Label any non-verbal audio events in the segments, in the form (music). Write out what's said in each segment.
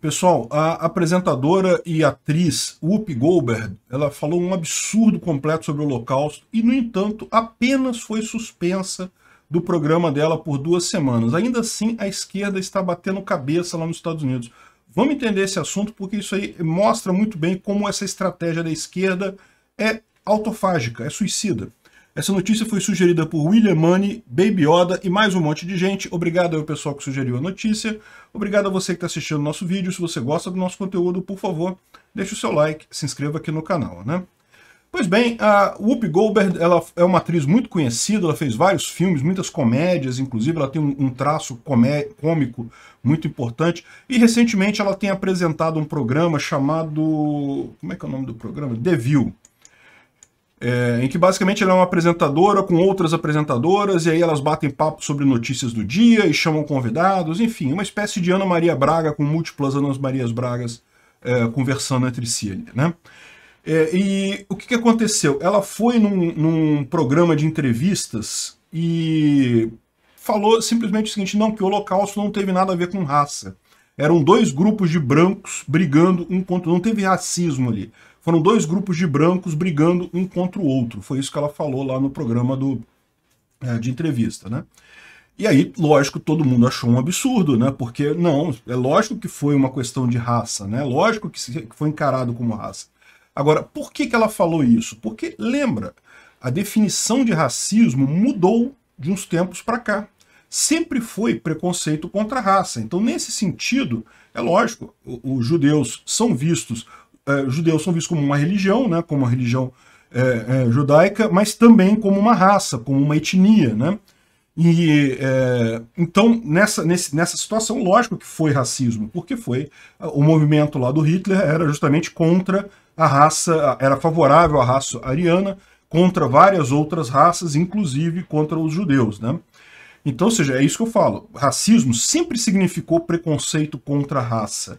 Pessoal, a apresentadora e atriz Whoopi Goldberg, ela falou um absurdo completo sobre o Holocausto e, no entanto, apenas foi suspensa do programa dela por duas semanas. Ainda assim, a esquerda está batendo cabeça lá nos Estados Unidos. Vamos entender esse assunto porque isso aí mostra muito bem como essa estratégia da esquerda é autofágica, é suicida. Essa notícia foi sugerida por William Money, Baby Yoda e mais um monte de gente. Obrigado ao pessoal que sugeriu a notícia. Obrigado a você que está assistindo o nosso vídeo. Se você gosta do nosso conteúdo, por favor, deixe o seu like, se inscreva aqui no canal, né? Pois bem, a Whoopi Goldberg ela é uma atriz muito conhecida, ela fez vários filmes, muitas comédias, inclusive ela tem um, traço comé cômico muito importante. E recentemente ela tem apresentado um programa chamado... Como é que é o nome do programa? The View é, em que basicamente ela é uma apresentadora com outras apresentadoras, e aí elas batem papo sobre notícias do dia e chamam convidados, enfim, uma espécie de Ana Maria Braga com múltiplas Ana Marias Bragas é, conversando entre si ali, né? É, e o que, que, aconteceu? Ela foi num, num, programa de entrevistas e falou simplesmente o seguinte, não, que o holocausto não teve nada a ver com raça. Eram dois grupos de brancos brigando um contra... o outro Não teve racismo ali foram dois grupos de brancos brigando um contra o outro. Foi isso que ela falou lá no programa do, é, de entrevista, né? E aí, lógico, todo mundo achou um absurdo, né? Porque, não, é lógico que foi uma questão de raça, né? Lógico que foi encarado como raça. Agora, por que, que ela falou isso? Porque, lembra, a definição de racismo mudou de uns tempos para cá. Sempre foi preconceito contra a raça. Então, nesse sentido, é lógico, os judeus são vistos é, judeus são vistos como uma religião, né, como uma religião é, é, judaica, mas também como uma raça, como uma etnia, né? E é, então nessa, nesse, nessa situação, lógico que foi racismo, porque foi o movimento lá do Hitler era justamente contra a raça, era favorável à raça ariana, contra várias outras raças, inclusive contra os judeus, né? Então, ou seja, é isso que eu falo. Racismo sempre significou preconceito contra a raça.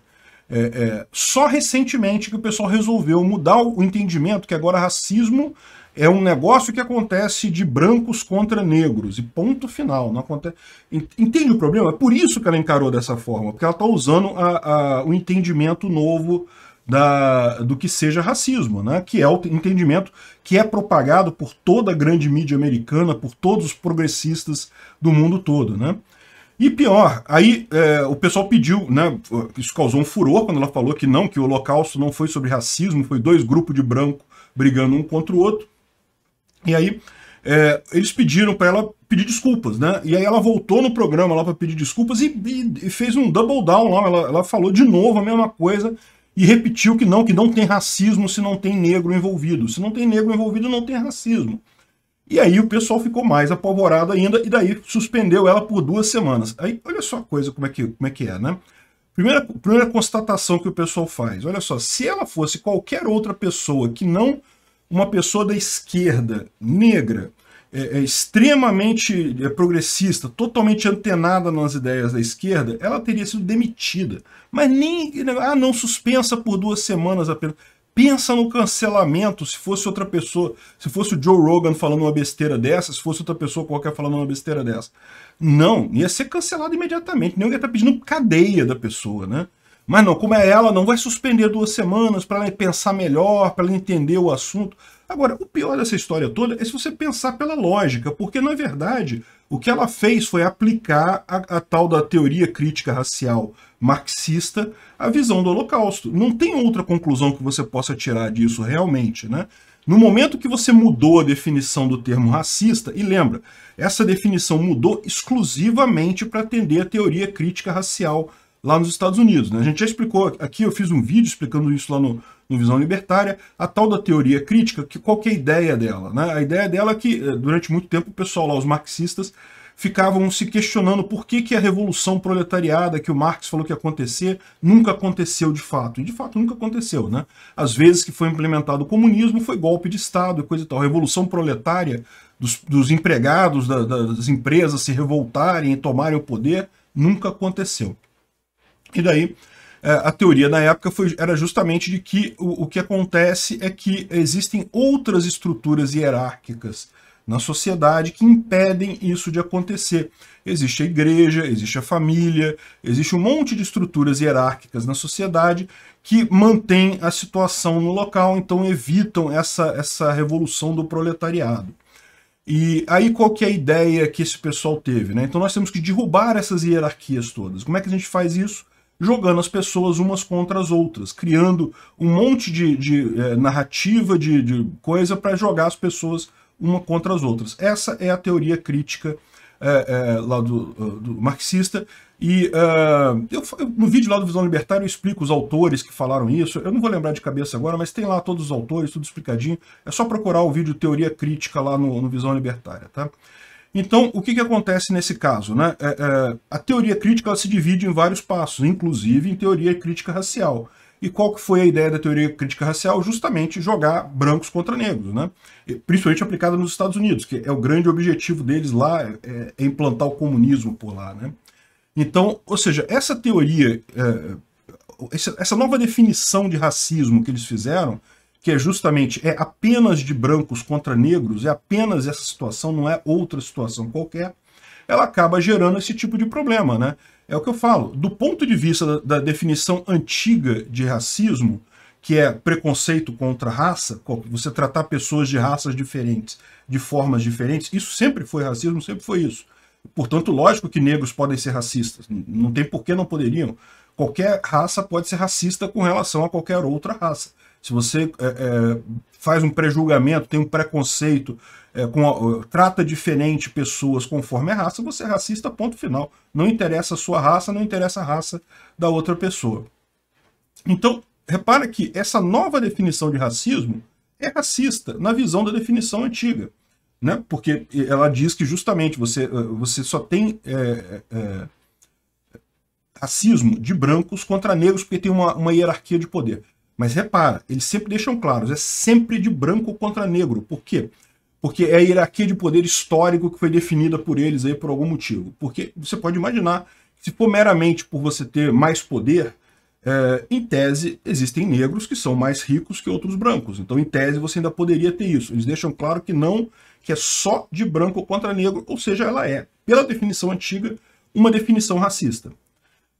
É, é, só recentemente que o pessoal resolveu mudar o entendimento que agora racismo é um negócio que acontece de brancos contra negros, e ponto final. Não acontece. Entende o problema? É por isso que ela encarou dessa forma, porque ela está usando a, a, o entendimento novo da, do que seja racismo, né? que é o entendimento que é propagado por toda a grande mídia americana, por todos os progressistas do mundo todo. Né? E pior, aí é, o pessoal pediu, né? Isso causou um furor quando ela falou que não, que o Holocausto não foi sobre racismo, foi dois grupos de branco brigando um contra o outro. E aí é, eles pediram para ela pedir desculpas, né? E aí ela voltou no programa lá para pedir desculpas e, e, e, fez um double down lá. Ela, ela falou de novo a mesma coisa e repetiu que não, que não tem racismo se não tem negro envolvido. Se não tem negro envolvido, não tem racismo. E aí o pessoal ficou mais apavorado ainda e daí suspendeu ela por duas semanas. Aí olha só a coisa como é que, como é, que é, né? Primeira, primeira constatação que o pessoal faz, olha só, se ela fosse qualquer outra pessoa que não uma pessoa da esquerda, negra, é, é extremamente é, progressista, totalmente antenada nas ideias da esquerda, ela teria sido demitida. Mas nem. Ah, não, suspensa por duas semanas apenas. Pensa no cancelamento se fosse outra pessoa, se fosse o Joe Rogan falando uma besteira dessa, se fosse outra pessoa qualquer falando uma besteira dessa. Não, ia ser cancelado imediatamente, nem ia estar tá pedindo cadeia da pessoa, né? Mas não, como é ela, não vai suspender duas semanas para ela pensar melhor, para ela entender o assunto. Agora, o pior dessa história toda é se você pensar pela lógica, porque na verdade o que ela fez foi aplicar a, a tal da teoria crítica racial marxista à visão do Holocausto. Não tem outra conclusão que você possa tirar disso realmente, né? No momento que você mudou a definição do termo racista, e lembra, essa definição mudou exclusivamente para atender a teoria crítica racial lá nos Estados Unidos. Né? A gente já explicou aqui, eu fiz um vídeo explicando isso lá no, em visão libertária, a tal da teoria crítica, que qual que é a ideia dela? Né? A ideia dela é que, eh, durante muito tempo, o pessoal lá, os marxistas, ficavam se questionando por que, que a revolução proletariada que o Marx falou que ia acontecer nunca aconteceu de fato. E de fato nunca aconteceu. Né? Às vezes que foi implementado o comunismo foi golpe de Estado e coisa e tal. A revolução proletária dos, dos empregados, da, das empresas se revoltarem e tomarem o poder, nunca aconteceu. E daí é, a teoria na época foi, era justamente de que o, o que acontece é que existem outras estruturas hierárquicas na sociedade que impedem isso de acontecer. Existe a igreja, existe a família, existe um monte de estruturas hierárquicas na sociedade que mantêm a situação no local, então evitam essa, essa revolução do proletariado. E aí qual que é a ideia que esse pessoal teve? Né? Então nós temos que derrubar essas hierarquias todas. Como é que a gente faz isso? jogando as pessoas umas contra as outras, criando um monte de, de é, narrativa, de, de coisa para jogar as pessoas uma contra as outras. Essa é a teoria crítica é, é, lá do, ah, do, marxista. E uh, eu, no vídeo lá do Visão Libertária eu explico os autores que falaram isso. Eu não vou lembrar de cabeça agora, mas tem lá todos os autores, tudo explicadinho. É só procurar o vídeo Teoria Crítica lá no, no Visão Libertária, tá? Então, o que, que acontece nesse caso? Né? É, é, a teoria crítica se divide em vários passos, inclusive em teoria crítica racial. E qual que foi a ideia da teoria crítica racial? Justamente jogar brancos contra negros, né? principalmente aplicada nos Estados Unidos, que é o grande objetivo deles lá, é, é implantar o comunismo por lá. Né? Então, ou seja, essa teoria, é, essa nova definição de racismo que eles fizeram, que é justamente é apenas de brancos contra negros, é apenas essa situação, não é outra situação qualquer, ela acaba gerando esse tipo de problema, né? É o que eu falo. Do ponto de vista da, da definição antiga de racismo, que é preconceito contra raça, você tratar pessoas de raças diferentes, de formas diferentes, isso sempre foi racismo, sempre foi isso. Portanto, lógico que negros podem ser racistas, não tem por que não poderiam. Qualquer raça pode ser racista com relação a qualquer outra raça se você é, é, faz um prejulgamento, tem um preconceito, é, com, trata diferente pessoas conforme a raça, você é racista, ponto final. Não interessa a sua raça, não interessa a raça da outra pessoa. Então, repara que essa nova definição de racismo é racista na visão da definição antiga. Né? Porque ela diz que justamente você, é, você só tem é, é, racismo de brancos contra negros porque tem uma, uma hierarquia de poder. Mas repara, eles sempre deixam claros, é sempre de branco contra negro. Por quê? Porque é a hierarquia de poder histórico que foi definida por eles aí por algum motivo. Porque você pode imaginar, se for meramente por você ter mais poder, é, em tese, existem negros que são mais ricos que outros brancos. Então, em tese, você ainda poderia ter isso. Eles deixam claro que não, que é só de branco contra negro, ou seja, ela é, pela definição antiga, uma definição racista.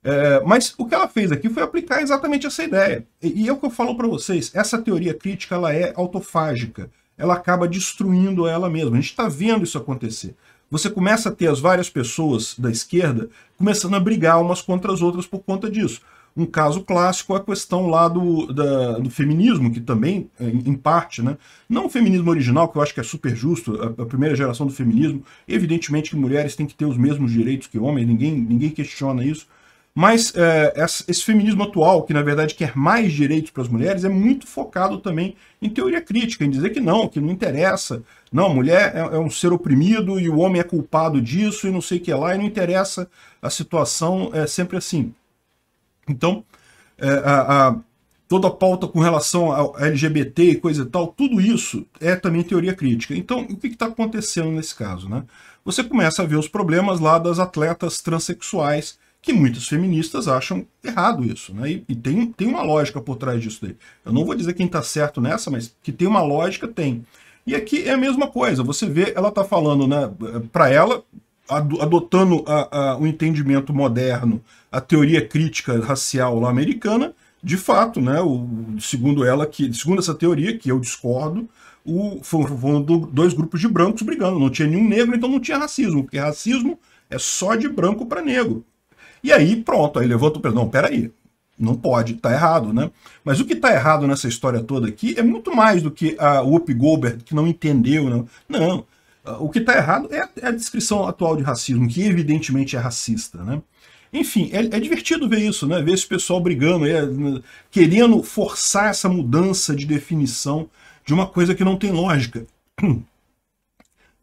É, mas o que ela fez aqui foi aplicar exatamente essa ideia. E, e é o que eu falo para vocês, essa teoria crítica ela é autofágica, ela acaba destruindo ela mesma. A gente está vendo isso acontecer. Você começa a ter as várias pessoas da esquerda começando a brigar umas contra as outras por conta disso. Um caso clássico é a questão lá do, da, do feminismo, que também, é, em parte, né, não o feminismo original, que eu acho que é super justo, a, a, primeira geração do feminismo, evidentemente que mulheres têm que ter os mesmos direitos que homens, ninguém, ninguém questiona isso, mas é, esse feminismo atual, que na verdade quer mais direitos para as mulheres, é muito focado também em teoria crítica, em dizer que não, que não interessa. Não, a mulher é, é, um ser oprimido e o homem é culpado disso e não sei o que lá, e não interessa a situação, é sempre assim. Então, é, a, a, toda a pauta com relação ao LGBT e coisa e tal, tudo isso é também teoria crítica. Então, o que está acontecendo nesse caso? Né? Você começa a ver os problemas lá das atletas transexuais que muitas feministas acham errado isso, né? E, e, tem, tem uma lógica por trás disso daí. Eu não vou dizer quem está certo nessa, mas que tem uma lógica, tem. E aqui é a mesma coisa, você vê, ela está falando, né, para ela, adotando a, a, o entendimento moderno, a teoria crítica racial lá americana, de fato, né, o, segundo ela, que, segundo essa teoria, que eu discordo, o, foram dois grupos de brancos brigando, não tinha nenhum negro, então não tinha racismo, porque racismo é só de branco para negro. E aí, pronto, aí levanta o perdão, peraí, não pode, tá errado, né? Mas o que tá errado nessa história toda aqui é muito mais do que a Whoop Goldberg, que não entendeu, não. Né? Não, o que tá errado é, é a descrição atual de racismo, que evidentemente é racista, né? Enfim, é, é, divertido ver isso, né? Ver esse pessoal brigando, é, né, querendo forçar essa mudança de definição de uma coisa que não tem lógica. (clears throat)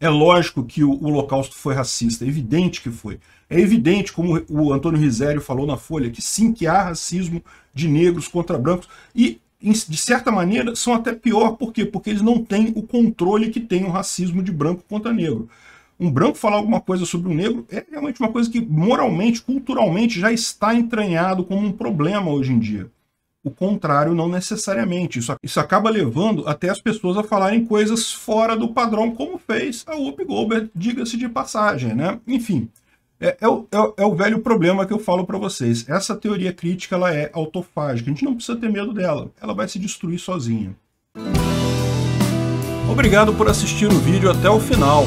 É lógico que o Holocausto foi racista, é evidente que foi. É evidente, como o Antônio Risério falou na Folha, que sim, que há racismo de negros contra brancos. E, de certa maneira, são até pior, por quê? Porque eles não têm o controle que tem o racismo de branco contra negro. Um branco falar alguma coisa sobre um negro é realmente uma coisa que moralmente, culturalmente, já está entranhado como um problema hoje em dia. O contrário, não necessariamente. Isso, isso acaba levando até as pessoas a falarem coisas fora do padrão, como fez a Whoopi Goldberg, diga-se de passagem, né? Enfim, é, é, o, é, o, é velho problema que eu falo para vocês. Essa teoria crítica ela é autofágica. A gente não precisa ter medo dela. Ela vai se destruir sozinha. Obrigado por assistir o vídeo até o final.